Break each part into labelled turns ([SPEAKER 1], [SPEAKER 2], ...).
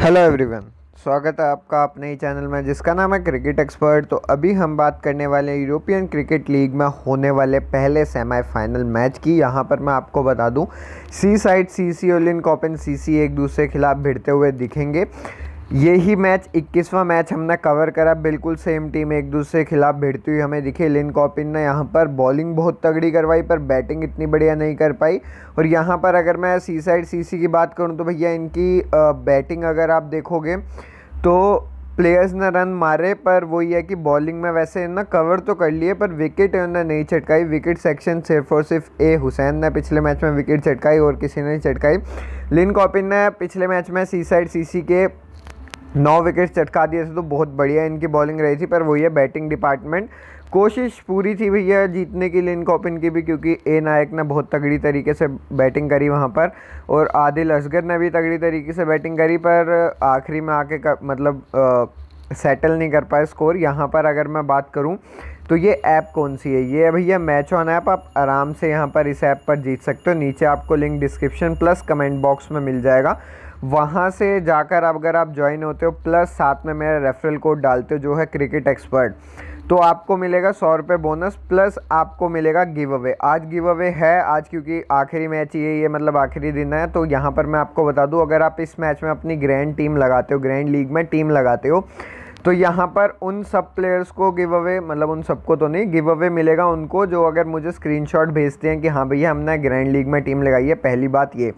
[SPEAKER 1] hello everyone स्वागत है आपका अपने ही चैनल में जिसका नाम है क्रिकेट एक्सपर्ट तो अभी हम बात करने वाले यूरोपियन क्रिकेट लीग में होने वाले पहले सेमीफाइनल मैच की यहाँ पर मैं आपको बता दूँ सी साइड सी सी ओलिन कॉपन सी सी एक दूसरे के खिलाफ भिड़ते हुए दिखेंगे यही मैच इक्कीसवां मैच हमने कवर करा बिल्कुल सेम टीम एक दूसरे के खिलाफ भिड़ती हुई हमें दिखे लिन कॉपिन ने यहाँ पर बॉलिंग बहुत तगड़ी करवाई पर बैटिंग इतनी बढ़िया नहीं कर पाई और यहाँ पर अगर मैं सी साइड सी सी की बात करूँ तो भैया इनकी बैटिंग अगर आप देखोगे तो प्लेयर्स ने रन मारे पर ये है कि बॉलिंग में वैसे ना कवर तो कर लिए पर विकेट उन्होंने नहीं चटकाई विकेट सेक्शन सिर्फ और सिर्फ ए हुसैन ने पिछले मैच में विकेट चटकाई और किसी ने नहीं चटकाई लिन कॉपिन ने पिछले मैच में सी साइड सी के नौ विकेट चटका दिए थे तो बहुत बढ़िया इनकी बॉलिंग रही थी पर वही है बैटिंग डिपार्टमेंट कोशिश पूरी थी भैया जीतने के लिए इनको ओपन की भी क्योंकि ए नायक ने बहुत तगड़ी तरीके से बैटिंग करी वहाँ पर और आदिल असगर ने भी तगड़ी तरीके से बैटिंग करी पर आखिरी में आके कर, मतलब आ, सेटल नहीं कर पाए स्कोर यहाँ पर अगर मैं बात करूँ तो ये ऐप कौन सी है ये भैया मैच ऑन ऐप आप आराम से यहाँ पर इस ऐप पर जीत सकते हो नीचे आपको link description plus comment box में मिल जाएगा वहाँ से जाकर आप अगर आप ज्वाइन होते हो प्लस साथ में मेरा रेफरल कोड डालते हो जो है क्रिकेट एक्सपर्ट तो आपको मिलेगा सौ रुपये बोनस प्लस आपको मिलेगा गिव अवे आज गिव अवे है आज क्योंकि आखिरी मैच ये ये मतलब आखिरी दिन है तो यहाँ पर मैं आपको बता दूँ अगर आप इस मैच में अपनी ग्रैंड टीम लगाते हो ग्रैंड लीग में टीम लगाते हो तो यहाँ पर उन सब प्लेयर्स को गिव अवे मतलब उन सबको तो नहीं गिव अवे मिलेगा उनको जो अगर मुझे स्क्रीनशॉट भेजते हैं कि हाँ भैया हमने ग्रैंड लीग में टीम लगाई है पहली बात ये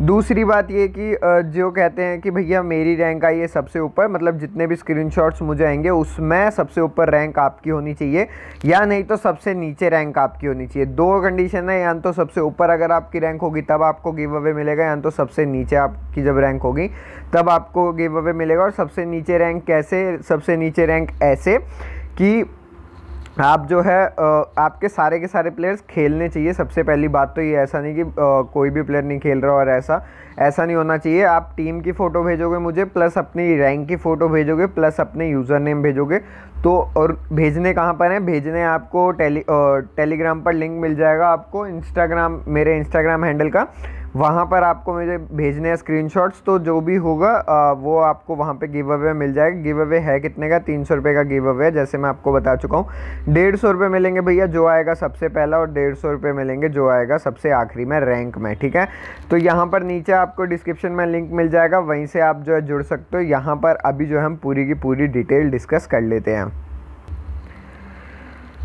[SPEAKER 1] दूसरी बात ये कि जो कहते हैं कि भैया मेरी रैंक आई है सबसे ऊपर मतलब जितने भी स्क्रीनशॉट्स मुझे आएंगे उसमें सबसे ऊपर रैंक आपकी होनी चाहिए या नहीं तो सबसे नीचे रैंक आपकी होनी चाहिए दो कंडीशन है या तो सबसे ऊपर अगर आपकी रैंक होगी तब आपको गिव अवे मिलेगा या तो सबसे नीचे आपकी जब रैंक होगी तब आपको गिव अवे मिलेगा और सबसे नीचे रैंक कैसे सबसे नीचे रैंक ऐसे कि आप जो है आपके सारे के सारे प्लेयर्स खेलने चाहिए सबसे पहली बात तो ये ऐसा नहीं कि कोई भी प्लेयर नहीं खेल रहा और ऐसा ऐसा नहीं होना चाहिए आप टीम की फ़ोटो भेजोगे मुझे प्लस अपनी रैंक की फ़ोटो भेजोगे प्लस अपने यूज़र नेम भेजोगे तो और भेजने कहाँ पर हैं भेजने आपको टेली टेलीग्राम पर लिंक मिल जाएगा आपको इंस्टाग्राम मेरे इंस्टाग्राम हैंडल का वहाँ पर आपको मुझे भेजने हैं स्क्रीनशॉट्स तो जो भी होगा आ, वो आपको वहाँ पे गिव अवे मिल जाएगा गिव अवे है कितने का तीन सौ रुपये का गिव अवे जैसे मैं आपको बता चुका हूँ डेढ़ सौ रुपये मिलेंगे भैया जो आएगा सबसे पहला और डेढ़ सौ रुपये मिलेंगे जो आएगा सबसे आखिरी में रैंक में ठीक है तो यहाँ पर नीचे आपको डिस्क्रिप्शन में लिंक मिल जाएगा वहीं से आप जो है जुड़ सकते हो यहाँ पर अभी जो है हम पूरी की पूरी डिटेल डिस्कस कर लेते हैं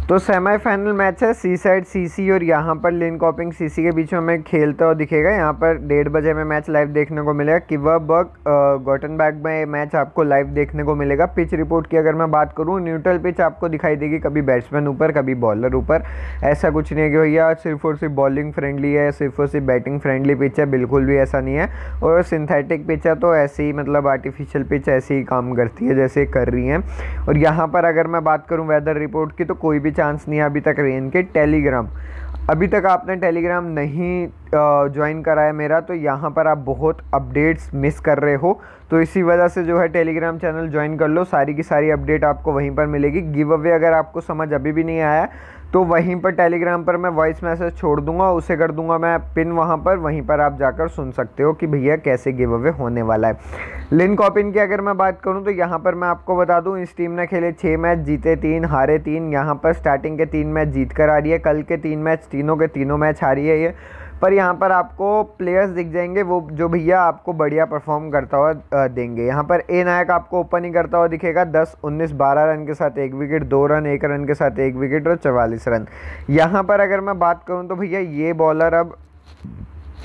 [SPEAKER 1] तो सेमीफाइनल मैच है सी साइड सीसी और यहाँ पर लिन कॉपिंग सीसी के बीच में हमें खेलता हुआ दिखेगा यहाँ पर डेढ़ बजे में मैच लाइव देखने को मिलेगा किवा बर्ग बैग में मैच आपको लाइव देखने को मिलेगा पिच रिपोर्ट की अगर मैं बात करूँ न्यूट्रल पिच आपको दिखाई देगी कभी बैट्समैन ऊपर कभी बॉलर ऊपर ऐसा कुछ नहीं है कि भैया सिर्फ और सिर्फ बॉलिंग फ्रेंडली है सिर्फ और सिर्फ बैटिंग फ्रेंडली पिच है बिल्कुल भी ऐसा नहीं है और सिंथेटिक पिच है तो ऐसे ही मतलब आर्टिफिशियल पिच ऐसे ही काम करती है जैसे कर रही हैं और यहाँ पर अगर मैं बात करूँ वेदर रिपोर्ट की तो कोई भी भी चांस नहीं है अभी तक रेन के टेलीग्राम अभी तक आपने टेलीग्राम नहीं ज्वाइन करा है मेरा तो यहाँ पर आप बहुत अपडेट्स मिस कर रहे हो तो इसी वजह से जो है टेलीग्राम चैनल ज्वाइन कर लो सारी की सारी अपडेट आपको वहीं पर मिलेगी गिव अवे अगर आपको समझ अभी भी नहीं आया तो वहीं पर टेलीग्राम पर मैं वॉइस मैसेज छोड़ दूंगा उसे कर दूंगा मैं पिन वहाँ पर वहीं पर आप जाकर सुन सकते हो कि भैया कैसे गिव अवे होने वाला है लिन कॉपिन की अगर मैं बात करूं तो यहाँ पर मैं आपको बता दूं इस टीम ने खेले छः मैच जीते तीन हारे तीन यहाँ पर स्टार्टिंग के तीन मैच जीत कर आ रही है कल के तीन मैच तीनों के तीनों मैच हारी है ये पर यहाँ पर आपको प्लेयर्स दिख जाएंगे वो जो भैया आपको बढ़िया परफॉर्म करता हुआ देंगे यहाँ पर ए नायक आपको ओपन ही करता हुआ दिखेगा 10, 19, 12 रन के साथ एक विकेट दो रन एक रन के साथ एक विकेट और चवालीस रन यहाँ पर अगर मैं बात करूँ तो भैया ये बॉलर अब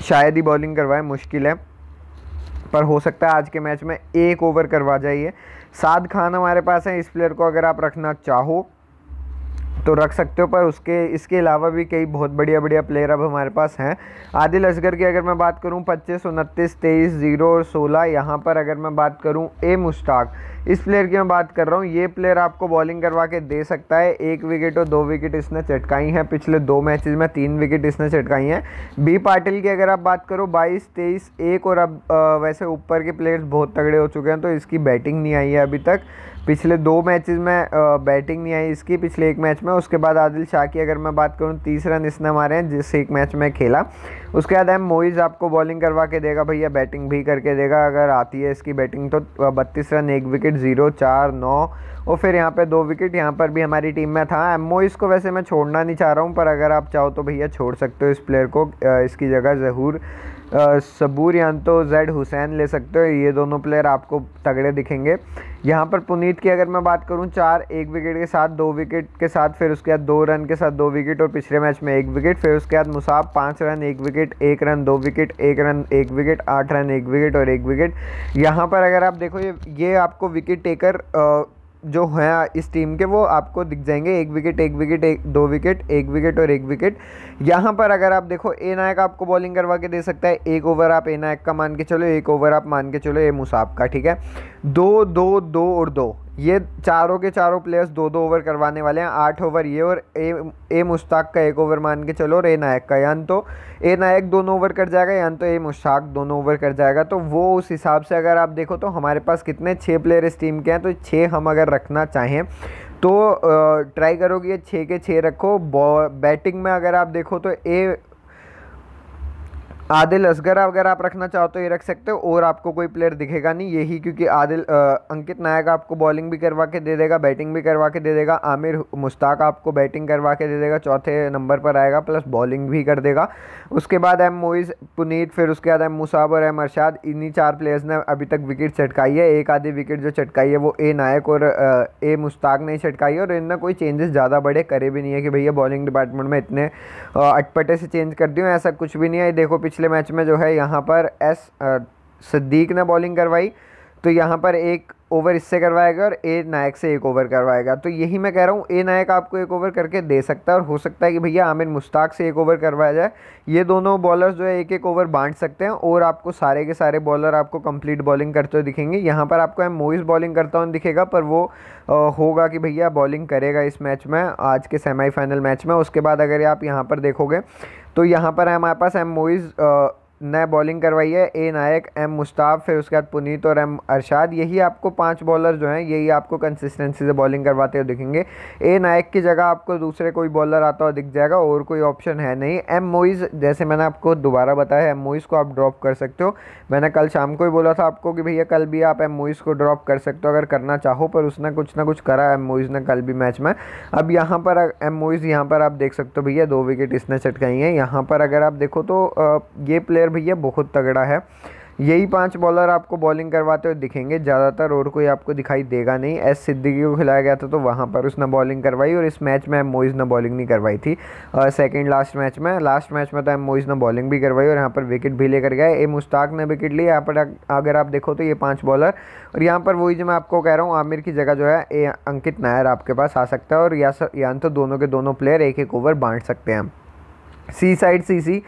[SPEAKER 1] शायद ही बॉलिंग करवाए मुश्किल है पर हो सकता है आज के मैच में एक ओवर करवा जाइए साद खान हमारे पास हैं इस प्लेयर को अगर आप रखना चाहो तो रख सकते हो पर उसके इसके अलावा भी कई बहुत बढ़िया बढ़िया प्लेयर अब हमारे पास हैं आदिल असगर की अगर मैं बात करूँ पच्चीस उनतीस तेईस जीरो और सोलह यहाँ पर अगर मैं बात करूँ ए मुश्ताक इस प्लेयर की मैं बात कर रहा हूँ ये प्लेयर आपको बॉलिंग करवा के दे सकता है एक विकेट और दो विकेट इसने चटकाई हैं पिछले दो मैचेस में तीन विकेट इसने चटकाई हैं बी पाटिल की अगर आप बात करो 22 तेईस एक और अब आ, वैसे ऊपर के प्लेयर्स बहुत तगड़े हो चुके हैं तो इसकी बैटिंग नहीं आई है अभी तक पिछले दो मैचेस में बैटिंग नहीं आई इसकी पिछले एक मैच में उसके बाद आदिल शाह की अगर मैं बात करूँ तीस रन इसने मारे हैं जिस एक मैच में खेला उसके बाद एम मोइज़ आपको बॉलिंग करवा के देगा भैया बैटिंग भी करके देगा अगर आती है इसकी बैटिंग तो बत्तीस रन एक विकेट ज़ीरो चार नौ और फिर यहाँ पे दो विकेट यहाँ पर भी हमारी टीम में था एमोइस को वैसे मैं छोड़ना नहीं चाह रहा हूँ पर अगर आप चाहो तो भैया छोड़ सकते हो इस प्लेयर को इसकी जगह ज़हूर सबूर या तो जैड हुसैन ले सकते हो ये दोनों प्लेयर आपको तगड़े दिखेंगे यहाँ पर पुनीत की अगर मैं बात करूँ चार एक विकेट के साथ दो विकेट के साथ फिर उसके बाद दो रन के साथ दो विकेट और पिछले मैच में एक विकेट फिर उसके बाद मुसाब पाँच रन एक विकेट एक रन दो विकेट एक रन एक विकेट आठ रन एक विकेट और एक विकेट यहाँ पर अगर आप देखो ये ये आपको विकेट टेकर जो हैं इस टीम के वो आपको दिख जाएंगे एक विकेट एक विकेट एक दो विकेट एक विकेट और एक विकेट यहाँ पर अगर आप देखो ए नायक आपको बॉलिंग करवा के दे सकता है एक ओवर आप ए नायक का मान के चलो एक ओवर आप मान के चलो ए मुसाब का ठीक है दो दो दो और दो ये चारों के चारों प्लेयर्स दो दो ओवर करवाने वाले हैं आठ ओवर ये और ए ए मुश्ताक का एक ओवर मान के चलो और ए नायक का यान तो ए नायक दोनों ओवर कर जाएगा यान तो ए मुश्ताक दोनों ओवर कर जाएगा तो वो उस हिसाब से अगर आप देखो तो हमारे पास कितने छः प्लेयर इस टीम के हैं तो छः हम अगर रखना चाहें तो ट्राई करो कि ये छः के छः रखो बैटिंग में अगर आप देखो तो ए आदिल असगर अगर आप रखना चाहो तो ये रख सकते हो और आपको कोई प्लेयर दिखेगा नहीं यही क्योंकि आदिल आ, अंकित नायक आपको बॉलिंग भी करवा के दे देगा बैटिंग भी करवा के दे देगा आमिर मुश्ताक आपको बैटिंग करवा के दे देगा चौथे नंबर पर आएगा प्लस बॉलिंग भी कर देगा उसके बाद एम मोइज पुनीत फिर उसके बाद एम मुसाब और एम अरशाद इन्हीं चार प्लेयर्स ने अभी तक विकेट चटकाई है एक आधी विकेट जो चटकाई है वो ए नायक और ए मुश्ताक ने चटकाई है और इनमें कोई चेंजेस ज़्यादा बड़े करे भी नहीं है कि भैया बॉलिंग डिपार्टमेंट में इतने अटपटे से चेंज कर दिए ऐसा कुछ भी नहीं है देखो पिछले पिछले मैच में जो है यहाँ पर एस सिद्दीक ने बॉलिंग करवाई तो यहाँ पर एक ओवर इससे करवाएगा और ए नायक से एक ओवर करवाएगा तो यही मैं कह रहा हूँ ए नायक आपको एक ओवर करके दे सकता है और हो सकता है कि भैया आमिर मुश्ताक से एक ओवर करवाया जाए ये दोनों बॉलर्स जो है एक एक ओवर बांट सकते हैं और आपको सारे के सारे बॉलर आपको कंप्लीट बॉलिंग करते हुए दिखेंगे यहाँ पर आपको एम मोइस बॉलिंग करता हुआ दिखेगा पर वो होगा कि भैया बॉलिंग करेगा इस मैच में आज के सेमीफाइनल मैच में उसके बाद अगर आप यहाँ पर देखोगे तो यहाँ पर है हमारे पास एम मोइज़ ने बॉलिंग करवाई है ए नायक एम मुश्ताफ़ फिर उसके बाद पुनीत और एम अरशाद यही आपको पांच बॉलर जो हैं यही आपको कंसिस्टेंसी से बॉलिंग करवाते हुए दिखेंगे ए नायक की जगह आपको दूसरे कोई बॉलर आता हुआ दिख जाएगा और कोई ऑप्शन है नहीं एम मोइज़ जैसे मैंने आपको दोबारा बताया एम मोइज़ को आप ड्रॉप कर सकते हो मैंने कल शाम को ही बोला था आपको कि भैया कल भी आप एम मोइज़ को ड्रॉप कर सकते हो अगर करना चाहो पर उसने कुछ ना कुछ करा एम मोइज़ ने कल भी मैच में अब यहाँ पर एम मोइज़ यहाँ पर आप देख सकते हो भैया दो विकेट इसने चटकाई हैं यहाँ पर अगर आप देखो तो ये प्लेयर प्लेयर भैया बहुत तगड़ा है यही पांच बॉलर आपको बॉलिंग करवाते हुए दिखेंगे ज़्यादातर और कोई आपको दिखाई देगा नहीं एस सिद्दीकी को खिलाया गया था तो वहाँ पर उसने बॉलिंग करवाई और इस मैच में एम मोइज़ ने बॉलिंग नहीं करवाई थी सेकंड लास्ट मैच में लास्ट मैच में तो एम मोइज़ ने बॉलिंग भी करवाई और यहाँ पर विकेट भी लेकर गया ए मुश्ताक ने विकेट लिया यहाँ पर अगर आप देखो तो ये पाँच बॉलर और यहाँ पर वही जो मैं आपको कह रहा हूँ आमिर की जगह जो है ए अंकित नायर आपके पास आ सकता है और या तो दोनों के दोनों प्लेयर एक एक ओवर बांट सकते हैं सी साइड सी सी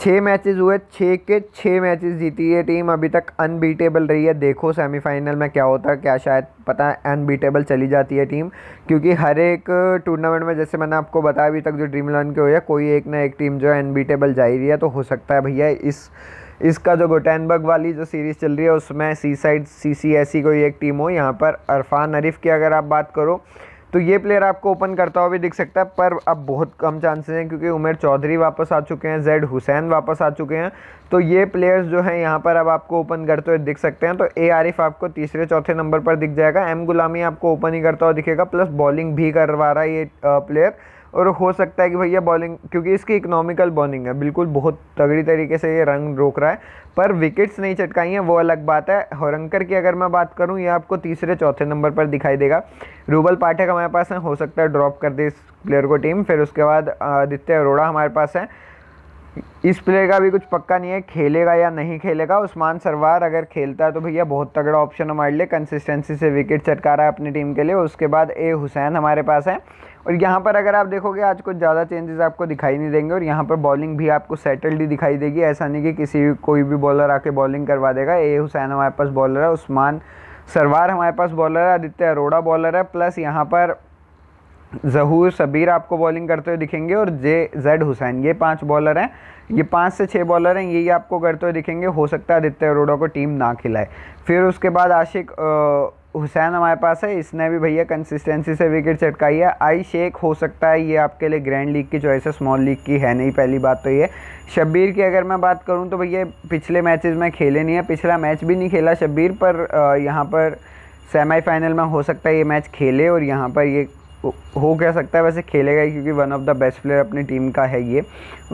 [SPEAKER 1] छः मैचेस हुए छः के छः मैचेस जीती है टीम अभी तक अनबीटेबल रही है देखो सेमीफाइनल में क्या होता है क्या शायद पता है अनबीटेबल चली जाती है टीम क्योंकि हर एक टूर्नामेंट में जैसे मैंने आपको बताया अभी तक जो ड्रीम इलेवन के हुए कोई एक ना एक टीम जो है अनबीटेबल जा ही रही है तो हो सकता है भैया इस इसका जो गोटैनबर्ग वाली जो सीरीज़ चल रही है उसमें सी साइड सी सी ऐसी कोई एक टीम हो यहाँ पर अरफान अरिफ की अगर आप बात करो तो ये प्लेयर आपको ओपन करता हुआ भी दिख सकता है पर अब बहुत कम चांसेस हैं क्योंकि उमेर चौधरी वापस आ चुके हैं जैड हुसैन वापस आ चुके हैं तो ये प्लेयर्स जो हैं यहाँ पर अब आपको ओपन करते हुए दिख सकते हैं तो ए आरिफ आपको तीसरे चौथे नंबर पर दिख जाएगा एम गुलामी आपको ओपन ही करता हुआ दिखेगा प्लस बॉलिंग भी करवा रहा है ये प्लेयर और हो सकता है कि भैया बॉलिंग क्योंकि इसकी इकोनॉमिकल बॉलिंग है बिल्कुल बहुत तगड़ी तरीके से ये रन रोक रहा है पर विकेट्स नहीं चटकाई हैं वो अलग बात है हॉरंकर की अगर मैं बात करूँ ये आपको तीसरे चौथे नंबर पर दिखाई देगा रूबल पाठक हमारे पास हैं हो सकता है ड्रॉप कर दे इस प्लेयर को टीम फिर उसके बाद आदित्य अरोड़ा हमारे पास है इस प्लेयर का भी कुछ पक्का नहीं है खेलेगा या नहीं खेलेगा उस्मान सरवार अगर खेलता है तो भैया बहुत तगड़ा ऑप्शन हमारे लिए कंसिस्टेंसी से विकेट चटका रहा है अपनी टीम के लिए उसके बाद ए हुसैन हमारे पास है और यहाँ पर अगर आप देखोगे आज कुछ ज़्यादा चेंजेस आपको दिखाई नहीं देंगे और यहाँ पर बॉलिंग भी आपको सेटल्ड ही दिखाई देगी ऐसा नहीं कि किसी कोई भी बॉलर आके बॉलिंग करवा देगा ए हुसैन हमारे पास बॉलर है उस्मान सरवार हमारे पास बॉलर है आदित्य अरोड़ा बॉलर है प्लस यहाँ पर जहूर सबीर आपको बॉलिंग करते हुए दिखेंगे और जे जेड हुसैन ये पांच बॉलर हैं ये पाँच से छः बॉलर हैं यही आपको करते हुए दिखेंगे हो सकता है आदित्य अरोड़ा को टीम ना खिलाए फिर उसके बाद आशिक हुसैन हमारे पास है इसने भी भैया कंसिस्टेंसी से विकेट चटकाई है आई शेख हो सकता है ये आपके लिए ग्रैंड लीग की चॉइस है स्मॉल लीग की है नहीं पहली बात तो ये शब्बीर की अगर मैं बात करूँ तो भैया पिछले मैचेज में खेले नहीं है पिछला मैच भी नहीं खेला शब्बीर पर यहाँ पर सेमीफाइनल में हो सकता है ये मैच खेले और यहाँ पर ये हो कह सकता है वैसे खेलेगा ही क्योंकि one of the best player अपनी टीम का है ये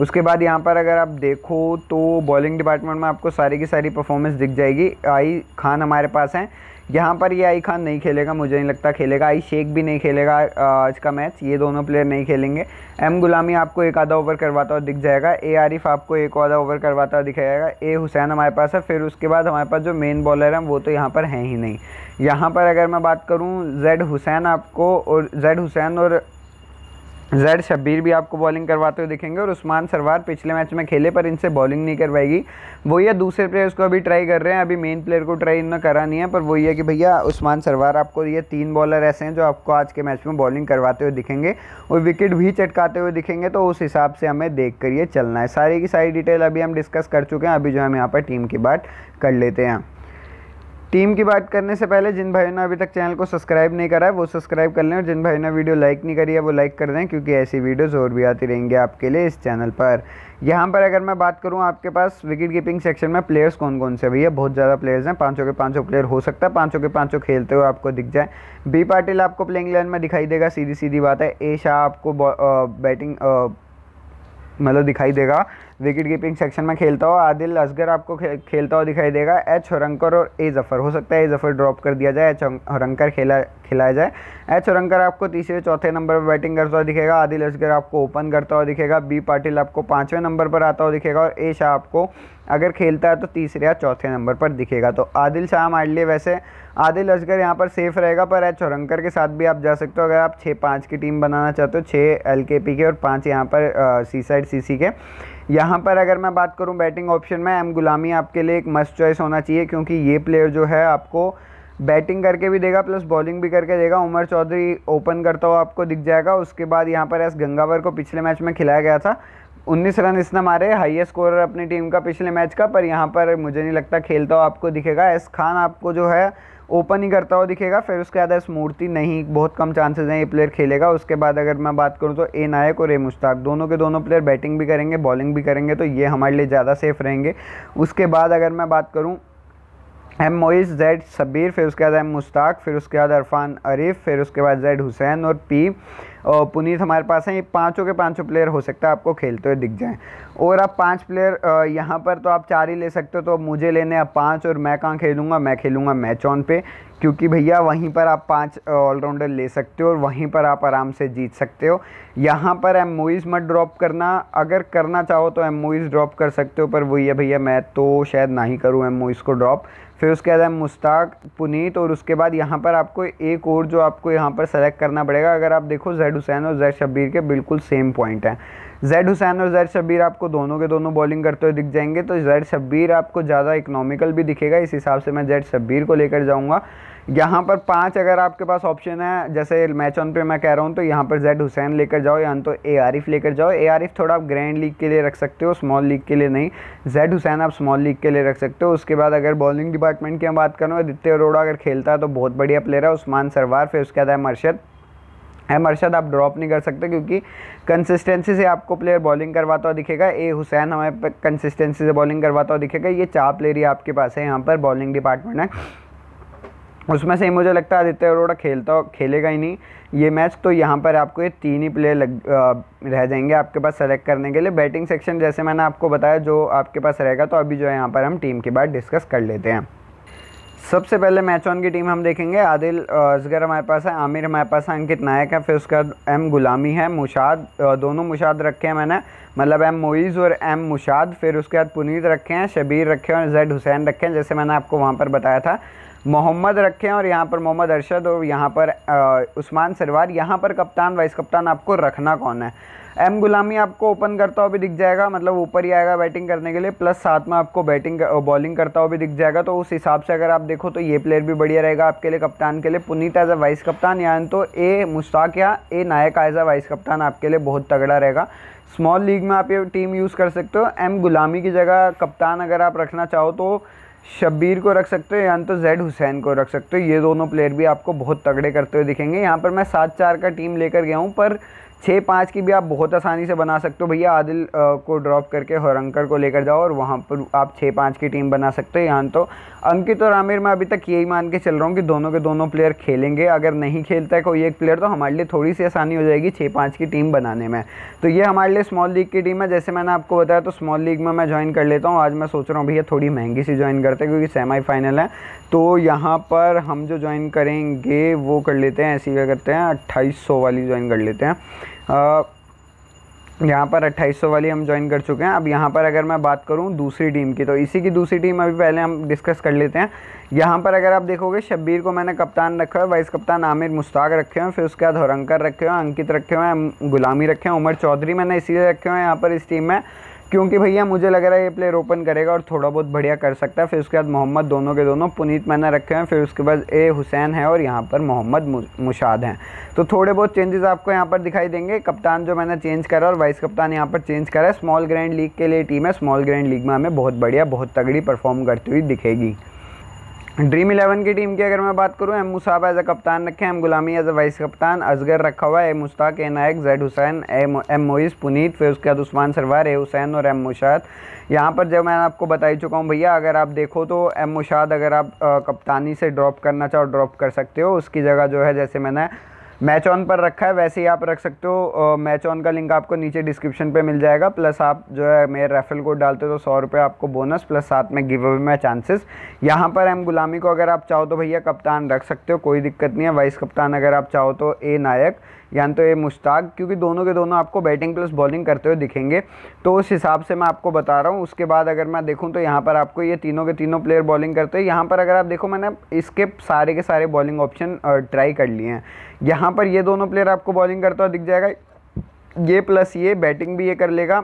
[SPEAKER 1] उसके बाद यहाँ पर अगर आप देखो तो बॉलिंग डिपार्टमेंट में आपको सारी की सारी परफॉर्मेंस दिख जाएगी आई खान हमारे पास हैं यहाँ पर ये आई खान नहीं खेलेगा मुझे नहीं लगता खेलेगा आई शेख भी नहीं खेलेगा आज का मैच ये दोनों प्लेयर नहीं खेलेंगे एम गुलामी आपको एक आधा ओवर करवाता हुआ दिख जाएगा ए आरिफ आपको एक आधा ओवर करवाता हुआ दिखाएगा ए हुसैन हमारे पास है फिर उसके बाद हमारे पास जो मेन बॉलर हैं वो तो यहाँ पर हैं ही नहीं यहाँ पर अगर मैं बात करूँ जेड हुसैन आपको और जेड हुसैन और जैड शब्बीर भी आपको बॉलिंग करवाते हुए दिखेंगे और उस्मान सरवार पिछले मैच में खेले पर इनसे बॉलिंग नहीं करवाएगी वो या दूसरे प्लेयर्स को अभी ट्राई कर रहे हैं अभी मेन प्लेयर को ट्राई इनमें करा नहीं है पर वो ये कि भैया उस्मान सरवार आपको ये तीन बॉलर ऐसे हैं जो आपको आज के मैच में बॉलिंग करवाते हुए दिखेंगे और विकेट भी चटकाते हुए दिखेंगे तो उस हिसाब से हमें देख कर ये चलना है सारी की सारी डिटेल अभी हम डिस्कस कर चुके हैं अभी जो हम यहाँ पर टीम की बात कर लेते हैं टीम की बात करने से पहले जिन भाइयों ने अभी तक चैनल को सब्सक्राइब नहीं करा है वो सब्सक्राइब कर लें और जिन भाइयों ने वीडियो लाइक नहीं करी है वो लाइक कर दें क्योंकि ऐसी वीडियोज़ और भी आती रहेंगी आपके लिए इस चैनल पर यहाँ पर अगर मैं बात करूँ आपके पास विकेट कीपिंग सेक्शन में प्लेयर्स कौन कौन से भैया बहुत ज़्यादा प्लेयर्स हैं पाँचों के पाँचों प्लेयर हो सकता है पाँचों के पाँचों खेलते हुए आपको दिख जाए बी पाटिल आपको प्लेइंग लाइन में दिखाई देगा सीधी सीधी बात है ए शाह आपको बैटिंग मतलब दिखाई देगा विकेट कीपिंग सेक्शन में खेलता हुआ आदिल असगर आपको खे, खेलता हुआ दिखाई देगा एच होरंकर और ए जफ़र हो सकता है ए जफ़र ड्रॉप कर दिया जाए एच होरंकर खेला खिलाया जाए एच होरंकर आपको तीसरे चौथे नंबर पर बैटिंग करता हुआ दिखेगा आदिल असगर आपको ओपन करता हुआ दिखेगा बी पाटिल आपको पाँचवें नंबर पर आता हुआ दिखेगा और ए शाह आपको अगर खेलता है तो तीसरे या चौथे नंबर पर दिखेगा तो आदिल शाह हमारे लिए वैसे आदिल असगर यहाँ पर सेफ रहेगा पर एच औरंकर के साथ भी आप जा सकते हो अगर आप छः पाँच की टीम बनाना चाहते हो छः एल के पी के और पाँच यहाँ पर सी साइड सी सी के यहाँ पर अगर मैं बात करूँ बैटिंग ऑप्शन में एम गुलामी आपके लिए एक मस्ट चॉइस होना चाहिए क्योंकि ये प्लेयर जो है आपको बैटिंग करके भी देगा प्लस बॉलिंग भी करके देगा उमर चौधरी ओपन करता हुआ आपको दिख जाएगा उसके बाद यहाँ पर एस गंगावर को पिछले मैच में खिलाया गया था उन्नीस रन इसने मारे हाईएस्ट स्कोर अपनी टीम का पिछले मैच का पर यहाँ पर मुझे नहीं लगता खेलता हो आपको दिखेगा एस खान आपको जो है ओपन ही करता हो दिखेगा फिर उसके बाद एस मूर्ति नहीं बहुत कम चांसेस हैं ये प्लेयर खेलेगा उसके बाद अगर मैं बात करूँ तो ए नायक और ए मुश्ताक दोनों के दोनों प्लेयर बैटिंग भी करेंगे बॉलिंग भी करेंगे तो ये हमारे लिए ज़्यादा सेफ रहेंगे उसके बाद अगर मैं बात करूँ एम मोइस जैड शबीर फिर उसके बाद एम मुश्ताक फिर उसके बाद अरफान अरीफ फिर उसके बाद जैड हुसैन और पी और पुनीत हमारे पास हैं ये पाँचों के पाँचों प्लेयर हो सकता है आपको खेलते हुए दिख जाएं और आप पांच प्लेयर यहाँ पर तो आप चार ही ले सकते हो तो मुझे लेने आप पाँच और मैं कहाँ खेलूँगा मैं खेलूँगा मैच ऑन पे क्योंकि भैया वहीं पर आप पांच ऑलराउंडर ले सकते हो और वहीं पर आप आराम से जीत सकते हो यहाँ पर एम मूवीज़ मत ड्रॉप करना अगर करना चाहो तो एम मूवीज़ ड्रॉप कर सकते हो पर वही है भैया मैं तो शायद ना ही करूँ एम मूवीज़ को ड्रॉप फिर उसके बाद है मुश्ताक पुनीत और उसके बाद यहाँ पर आपको एक और जो आपको यहाँ पर सेलेक्ट करना पड़ेगा अगर आप देखो जैड हुसैन और जैद शब्बीर के बिल्कुल सेम पॉइंट हैं जैड हुसैन और जैद शब्बीर आपको दोनों के दोनों बॉलिंग करते हुए दिख जाएंगे तो जैड शब्बीर आपको ज़्यादा इकनॉमिकल भी दिखेगा इस हिसाब से मैं जैड शब्बीर को लेकर जाऊँगा यहाँ पर पाँच अगर आपके पास ऑप्शन है जैसे मैच ऑन पे मैं कह रहा हूँ तो यहाँ पर जेड हुसैन लेकर जाओ या तो ए आरिफ लेकर जाओ ए आरिफ थोड़ा आप ग्रैंड लीग के लिए रख सकते हो स्मॉल लीग के लिए नहीं जेड हुसैन आप स्मॉल लीग के लिए रख सकते हो उसके बाद अगर बॉलिंग डिपार्टमेंट की हम बात करूँ आदित्य अरोड़ा अगर खेलता है तो बहुत बढ़िया प्लेयर है उस्मान सरवार फिर उसके बाद है मरशद एम अरशद आप ड्रॉप नहीं कर सकते क्योंकि कंसिस्टेंसी से आपको प्लेयर बॉलिंग करवाता हुआ दिखेगा ए हुसैन हमें कंसिस्टेंसी से बॉलिंग करवाता हुआ दिखेगा ये चार प्लेयर ही आपके पास है यहाँ पर बॉलिंग डिपार्टमेंट है उसमें से मुझे लगता है आदित्य अरोड़ा खेलता खेलेगा ही नहीं ये मैच तो यहाँ पर आपको ये तीन ही प्लेयर लग आ, रह जाएंगे आपके पास सेलेक्ट करने के लिए बैटिंग सेक्शन जैसे मैंने आपको बताया जो आपके पास रहेगा तो अभी जो है यहाँ पर हम टीम की बात डिस्कस कर लेते हैं सबसे पहले मैच ऑन की टीम हम देखेंगे आदिल असगर हमारे पास है आमिर हमारे पास है अंकित नायक है फिर उसका एम गुलामी है मुशाद दोनों मुशाद रखे हैं मैंने मतलब एम मोइज़ और एम मुशाद फिर उसके बाद पुनीत रखे हैं शबीर रखे हैं और जैद हुसैन रखे हैं जैसे मैंने आपको वहाँ पर बताया था मोहम्मद रखे हैं और यहाँ पर मोहम्मद अरशद और यहाँ पर उस्मान सरवार यहाँ पर कप्तान वाइस कप्तान आपको रखना कौन है एम गुलामी आपको ओपन करता हुआ भी दिख जाएगा मतलब ऊपर ही आएगा बैटिंग करने के लिए प्लस साथ में आपको बैटिंग बॉलिंग करता हुआ भी दिख जाएगा तो उस हिसाब से अगर आप देखो तो ये प्लेयर भी बढ़िया रहेगा आपके लिए कप्तान के लिए पुनीत एज अ वाइस कप्तान या तो ए मुश्ताक या ए नायक एज अ वाइस कप्तान आपके लिए बहुत तगड़ा रहेगा स्मॉल लीग में आप ये टीम यूज़ कर सकते हो एम गुलामी की जगह कप्तान अगर आप रखना चाहो तो शब्बीर को रख सकते हो या तो जैड हुसैन को रख सकते हो ये दोनों प्लेयर भी आपको बहुत तगड़े करते हुए दिखेंगे यहाँ पर मैं सात चार का टीम लेकर गया हूँ पर छः पाँच की भी आप बहुत आसानी से बना सकते हो भैया आदिल को ड्रॉप करके हरंकर को लेकर जाओ और वहाँ पर आप छः पाँच की टीम बना सकते हो यहाँ तो अंकित और आमिर मैं अभी तक यही मान के चल रहा हूँ कि दोनों के दोनों प्लेयर खेलेंगे अगर नहीं खेलता है कोई एक प्लेयर तो हमारे लिए थोड़ी सी आसानी हो जाएगी छः पाँच की टीम बनाने में तो ये हमारे लिए स्मॉल लीग की टीम है जैसे मैंने आपको बताया तो स्मॉल लीग में मैं ज्वाइन कर लेता हूँ आज मैं सोच रहा हूँ भैया थोड़ी महंगी सी ज्वाइन करते हैं क्योंकि सेमीफाइनल है तो यहाँ पर हम जो ज्वाइन करेंगे वो कर लेते हैं ऐसी क्या करते हैं अट्ठाईस वाली ज्वाइन कर लेते हैं यहाँ पर 2800 वाली हम ज्वाइन कर चुके हैं अब यहाँ पर अगर मैं बात करूँ दूसरी टीम की तो इसी की दूसरी टीम अभी पहले हम डिस्कस कर लेते हैं यहाँ पर अगर आप देखोगे शब्बीर को मैंने कप्तान रखा है वाइस कप्तान आमिर मुश्ताक रखे हुए हैं फिर उसके बाद होरंकर रखे हुए हैं अंकित रखे हुए हैं गुलामी रखे हैं उमर चौधरी मैंने इसीलिए रखे हुए हैं यहाँ पर इस टीम में क्योंकि भैया मुझे लग रहा है ये प्लेयर ओपन करेगा और थोड़ा बहुत बढ़िया कर सकता है फिर उसके बाद मोहम्मद दोनों के दोनों पुनीत मैंने रखे हैं फिर उसके बाद ए हुसैन है और यहाँ पर मोहम्मद मुशाद हैं तो थोड़े बहुत चेंजेस आपको यहाँ पर दिखाई देंगे कप्तान जो मैंने चेंज करा और वाइस कप्तान यहाँ पर चेंज करा है स्मॉल ग्रैंड लीग के लिए टीम है स्मॉल ग्रैंड लीग में हमें बहुत बढ़िया बहुत तगड़ी परफॉर्म करती हुई दिखेगी ड्रीम इलेवन की टीम की अगर मैं बात करूं एम मुसाब एज ए कप्तान रखे एम गुलामी एज ए वाइस कप्तान अजगर रखा हुआ है A Mushtaq A Nayak Z Hussain M Moiz Puneet फिर उसके बाद उस्मान सरवार ए हुसैन और एम मुशाद यहाँ पर जब मैं आपको बता ही चुका हूँ भैया अगर आप देखो तो एम मुशाद अगर आप कप्तानी से ड्रॉप करना चाहो ड्रॉप कर सकते हो उसकी जगह जो है जैसे मैंने मैच ऑन पर रखा है वैसे ही आप रख सकते हो मैच ऑन का लिंक आपको नीचे डिस्क्रिप्शन पे मिल जाएगा प्लस आप जो है मेरे रेफरल कोड डालते हो तो सौ रुपये आपको बोनस प्लस साथ में गिव अवे में चांसेस यहाँ पर एम गुलामी को अगर आप चाहो तो भैया कप्तान रख सकते हो कोई दिक्कत नहीं है वाइस कप्तान अगर आप चाहो तो ए नायक या तो ये मुश्ताक क्योंकि दोनों के दोनों आपको बैटिंग प्लस बॉलिंग करते हुए दिखेंगे तो उस हिसाब से मैं आपको बता रहा हूँ उसके बाद अगर मैं देखूँ तो यहाँ पर आपको ये तीनों के तीनों प्लेयर बॉलिंग करते हैं यहाँ पर अगर आप देखो मैंने इसके सारे के सारे बॉलिंग ऑप्शन ट्राई कर लिए हैं यहाँ पर ये दोनों प्लेयर आपको बॉलिंग करता हुआ दिख जाएगा ये प्लस ये बैटिंग भी ये कर लेगा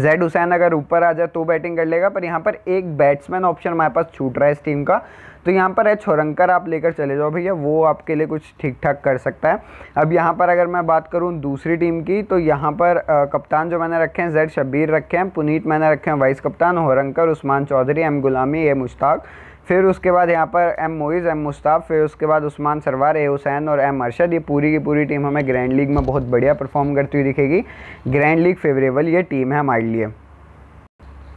[SPEAKER 1] जैड हुसैन अगर ऊपर आ जाए तो बैटिंग कर लेगा पर यहाँ पर एक बैट्समैन ऑप्शन हमारे पास छूट रहा है इस टीम का तो यहाँ पर है छोरंकर आप लेकर चले जाओ भैया वो आपके लिए कुछ ठीक ठाक कर सकता है अब यहाँ पर अगर मैं बात करूँ दूसरी टीम की तो यहाँ पर आ, कप्तान जो मैंने रखे हैं जैड शब्बीर रखे हैं पुनीत मैंने रखे हैं वाइस कप्तान होरंकर उस्मान चौधरी एम गुलामी ए मुश्ताक फिर उसके बाद यहाँ पर एम मोइज़ एम मुस्ताफ़ फिर उसके बाद उस्मान सरवार ए हुसैन और एम अरशद ये पूरी की पूरी टीम हमें ग्रैंड लीग में बहुत बढ़िया परफॉर्म करती हुई दिखेगी ग्रैंड लीग फेवरेबल ये टीम है हमारे लिए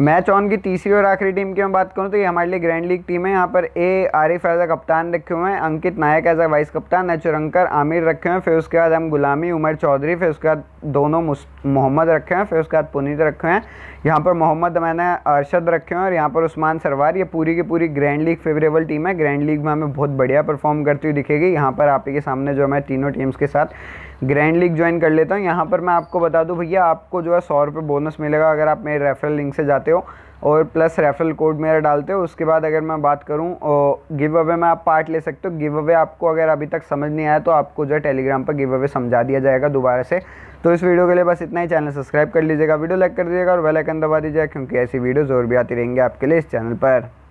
[SPEAKER 1] मैच ऑन की तीसरी और आखिरी टीम की मैं बात करूं तो ये हमारे लिए ग्रैंड लीग टीम है यहाँ पर ए आरिफ एज अ कप्तान रखे हुए हैं अंकित नायक एज अ वाइस कप्तान नचुरंकर आमिर रखे हुए हैं फिर उसके बाद हम गुलामी उमर चौधरी फिर उसके बाद दोनों मोहम्मद रखे हैं फिर उसके बाद पुनीत रखे हैं यहाँ पर मोहम्मद मैंने अरशद रखे हैं और यहाँ पर उस्मान सरवार ये पूरी की पूरी ग्रैंड लीग फेवरेबल टीम है ग्रैंड लीग में हमें बहुत बढ़िया परफॉर्म करती हुई दिखेगी यहाँ पर आप ही के सामने जो हमें तीनों टीम्स के साथ ग्रैंड लीग ज्वाइन कर लेता हूँ यहाँ पर मैं आपको बता दूँ भैया आपको जो है सौ रुपये बोनस मिलेगा अगर आप मेरे रेफरल लिंक से जाते हो और प्लस रेफरल कोड मेरा डालते हो उसके बाद अगर मैं बात करूँ गिव अवे में आप पार्ट ले सकते हो गिव अवे आपको अगर अभी तक समझ नहीं आया तो आपको जो है टेलीग्राम पर गिव अवे समझा दिया जाएगा दोबारा से तो इस वीडियो के लिए बस इतना ही चैनल सब्सक्राइब कर लीजिएगा वीडियो लाइक कर दीजिएगा और बेल आइकन दबा दीजिएगा क्योंकि ऐसी वीडियोज़ और भी आती रहेंगी आपके लिए इस चैनल पर